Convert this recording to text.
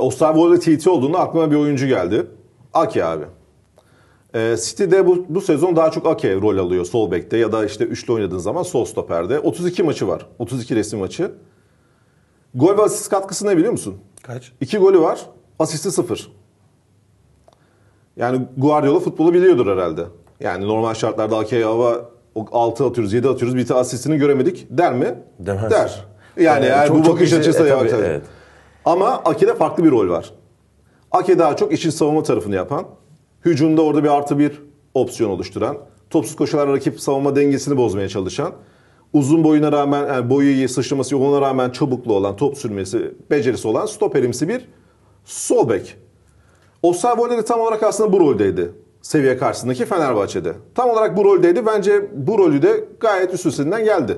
Osterwold'e TT olduğunda aklıma bir oyuncu geldi. Ake abi. E, City'de bu, bu sezon daha çok Ake rol alıyor sol bekte ya da işte üçlü oynadığın zaman sol stoperde. 32 maçı var. 32 resim maçı. Gol ve asist katkısı ne biliyor musun? Kaç? 2 golü var. Asisti 0. Yani Guardiola futbolu biliyordur herhalde. Yani normal şartlarda Ake'ye hava 6 atıyoruz, 7 atıyoruz. Bir tane asistini göremedik der mi? Demez. Der. Yani, yani eğer bu bakış açısıyla e, bakarsan. Evet. Ama Ake'de farklı bir rol var. Ake daha çok işin savunma tarafını yapan, hücumda orada bir artı bir opsiyon oluşturan, topsuz koşular rakip savunma dengesini bozmaya çalışan, uzun boyuna rağmen yani boyu iyi, sıçraması yok rağmen çabuklu olan, top sürmesi, becerisi olan stoperimsi bir sol bek. Oscar Voleri tam olarak aslında bu roldeydi. Seviye karşısındaki Fenerbahçe'de. Tam olarak bu roldeydi. Bence bu rolü de gayet üst üstesinden geldi.